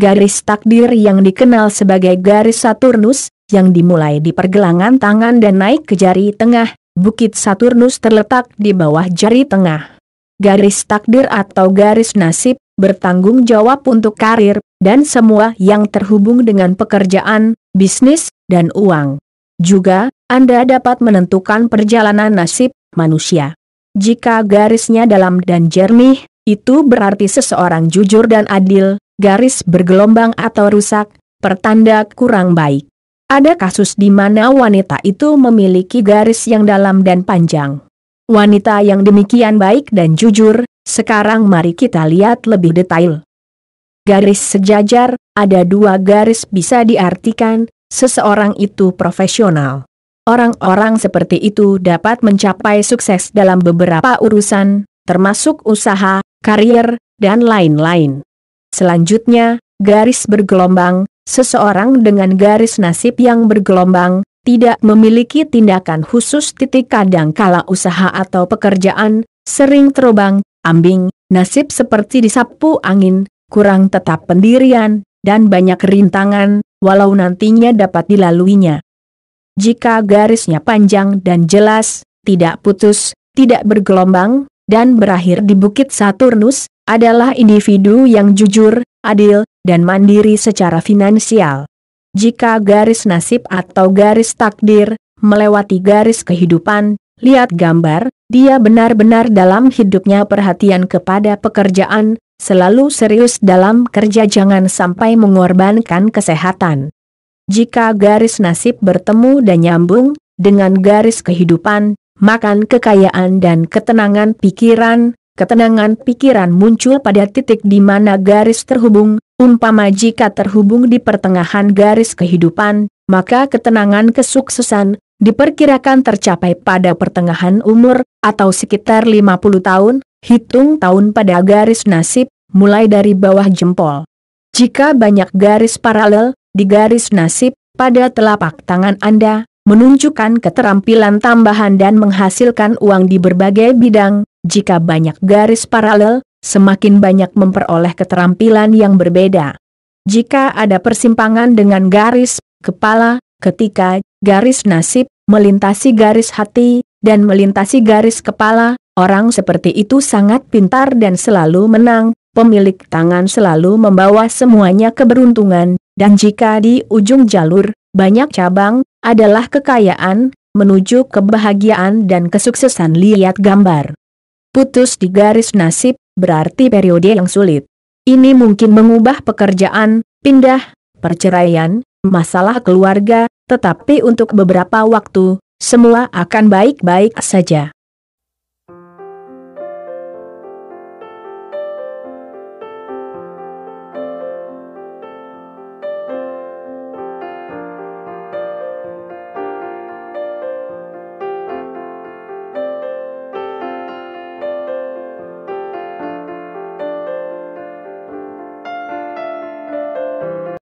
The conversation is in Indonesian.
garis takdir yang dikenal sebagai garis Saturnus, yang dimulai di pergelangan tangan dan naik ke jari tengah, bukit Saturnus terletak di bawah jari tengah. Garis takdir atau garis nasib, bertanggung jawab untuk karir, dan semua yang terhubung dengan pekerjaan, bisnis, dan uang. Juga, Anda dapat menentukan perjalanan nasib manusia. Jika garisnya dalam dan jernih, itu berarti seseorang jujur dan adil, garis bergelombang atau rusak, pertanda kurang baik. Ada kasus di mana wanita itu memiliki garis yang dalam dan panjang. Wanita yang demikian baik dan jujur, sekarang mari kita lihat lebih detail. Garis sejajar, ada dua garis bisa diartikan, seseorang itu profesional. Orang-orang seperti itu dapat mencapai sukses dalam beberapa urusan, termasuk usaha, karier, dan lain-lain. Selanjutnya, garis bergelombang, seseorang dengan garis nasib yang bergelombang, tidak memiliki tindakan khusus titik kadang kala usaha atau pekerjaan, sering terobang, ambing, nasib seperti disapu angin, kurang tetap pendirian, dan banyak rintangan, walau nantinya dapat dilaluinya. Jika garisnya panjang dan jelas, tidak putus, tidak bergelombang, dan berakhir di Bukit Saturnus, adalah individu yang jujur, adil, dan mandiri secara finansial. Jika garis nasib atau garis takdir melewati garis kehidupan, lihat gambar, dia benar-benar dalam hidupnya perhatian kepada pekerjaan, selalu serius dalam kerja jangan sampai mengorbankan kesehatan. Jika garis nasib bertemu dan nyambung dengan garis kehidupan, makan kekayaan dan ketenangan pikiran, ketenangan pikiran muncul pada titik di mana garis terhubung, umpama jika terhubung di pertengahan garis kehidupan, maka ketenangan kesuksesan, diperkirakan tercapai pada pertengahan umur, atau sekitar 50 tahun, hitung tahun pada garis nasib, mulai dari bawah jempol. Jika banyak garis paralel, di garis nasib, pada telapak tangan Anda, menunjukkan keterampilan tambahan dan menghasilkan uang di berbagai bidang, jika banyak garis paralel, semakin banyak memperoleh keterampilan yang berbeda. Jika ada persimpangan dengan garis kepala, ketika garis nasib melintasi garis hati, dan melintasi garis kepala, orang seperti itu sangat pintar dan selalu menang, pemilik tangan selalu membawa semuanya keberuntungan, dan jika di ujung jalur, banyak cabang, adalah kekayaan, menuju kebahagiaan dan kesuksesan lihat gambar. Putus di garis nasib, berarti periode yang sulit. Ini mungkin mengubah pekerjaan, pindah, perceraian, masalah keluarga, tetapi untuk beberapa waktu, semua akan baik-baik saja.